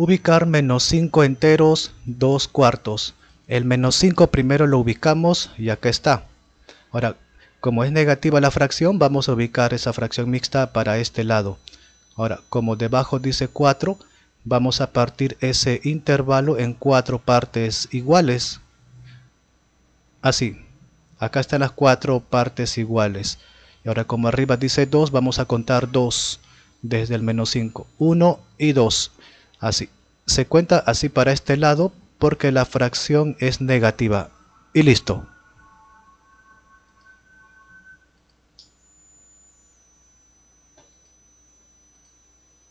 Ubicar menos 5 enteros 2 cuartos. El menos 5 primero lo ubicamos y acá está. Ahora, como es negativa la fracción, vamos a ubicar esa fracción mixta para este lado. Ahora, como debajo dice 4, vamos a partir ese intervalo en 4 partes iguales. Así, acá están las 4 partes iguales. Y ahora como arriba dice 2, vamos a contar 2 desde el menos 5. 1 y 2. Así, se cuenta así para este lado porque la fracción es negativa. Y listo.